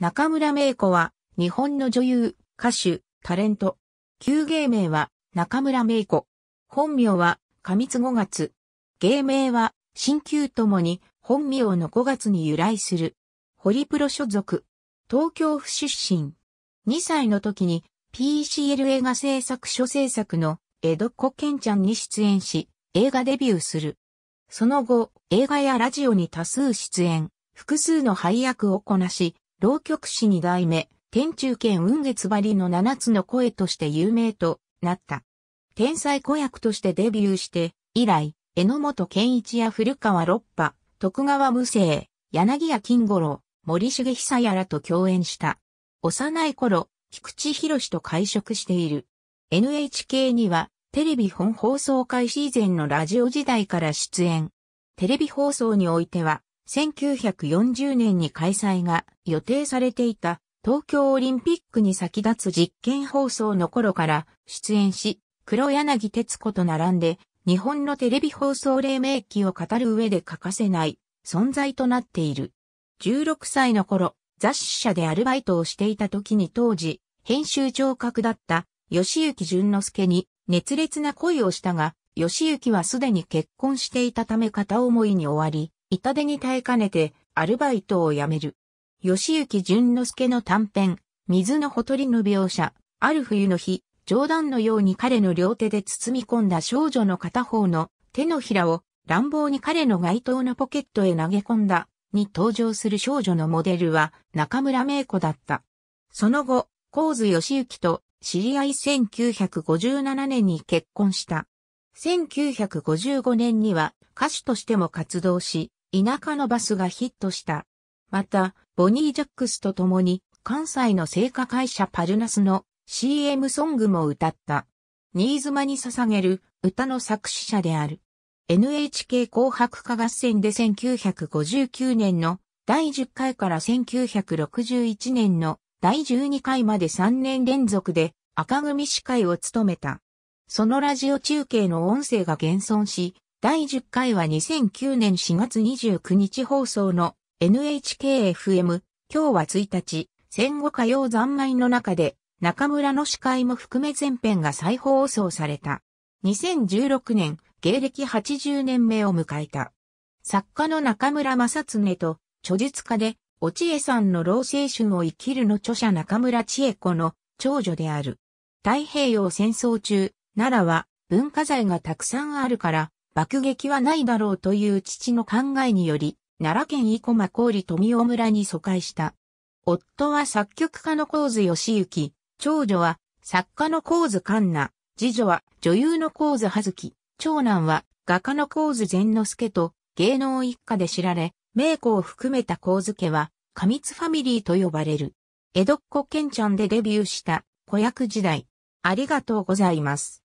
中村芽衣子は、日本の女優、歌手、タレント。旧芸名は、中村芽衣子。本名は、上津5月。芸名は、新旧ともに、本名の5月に由来する。ホリプロ所属。東京府出身。2歳の時に、PCL 映画制作所制作の、江戸っ子ケンちゃんに出演し、映画デビューする。その後、映画やラジオに多数出演、複数の配役をこなし、浪曲師二代目、天中剣雲月張りの七つの声として有名となった。天才子役としてデビューして、以来、榎本健一や古川六波、徳川無生、柳家金五郎、森重久やらと共演した。幼い頃、菊池博と会食している。NHK には、テレビ本放送開始以前のラジオ時代から出演。テレビ放送においては、1940年に開催が予定されていた東京オリンピックに先立つ実験放送の頃から出演し、黒柳徹子と並んで日本のテレビ放送黎明期を語る上で欠かせない存在となっている。16歳の頃、雑誌社でアルバイトをしていた時に当時、編集長格だった吉行淳之介に熱烈な恋をしたが、吉行はすでに結婚していたため片思いに終わり、痛手に耐えかねて、アルバイトを辞める。吉行淳之介の短編、水のほとりの描写、ある冬の日、冗談のように彼の両手で包み込んだ少女の片方の手のひらを乱暴に彼の街灯のポケットへ投げ込んだに登場する少女のモデルは中村名子だった。その後、神津義行と知り合い1957年に結婚した。1955年には歌手としても活動し、田舎のバスがヒットした。また、ボニー・ジャックスと共に関西の製菓会社パルナスの CM ソングも歌った。新妻に捧げる歌の作詞者である。NHK 紅白歌合戦で1959年の第10回から1961年の第12回まで3年連続で赤組司会を務めた。そのラジオ中継の音声が現存し、第10回は2009年4月29日放送の NHKFM 今日は1日戦後歌謡三昧の中で中村の司会も含め全編が再放送された。2016年芸歴80年目を迎えた。作家の中村正恒と著述家でおちえさんの老青春を生きるの著者中村千恵子の長女である。太平洋戦争中、奈良は文化財がたくさんあるから、爆撃はないだろうという父の考えにより、奈良県生駒郡富雄村に疎開した。夫は作曲家の神津義行、長女は作家の神津環奈、次女は女優の神津葉月、長男は画家の神津善之助と芸能一家で知られ、名子を含めた神津家は、上津ファミリーと呼ばれる。江戸っ子県ちゃんでデビューした子役時代。ありがとうございます。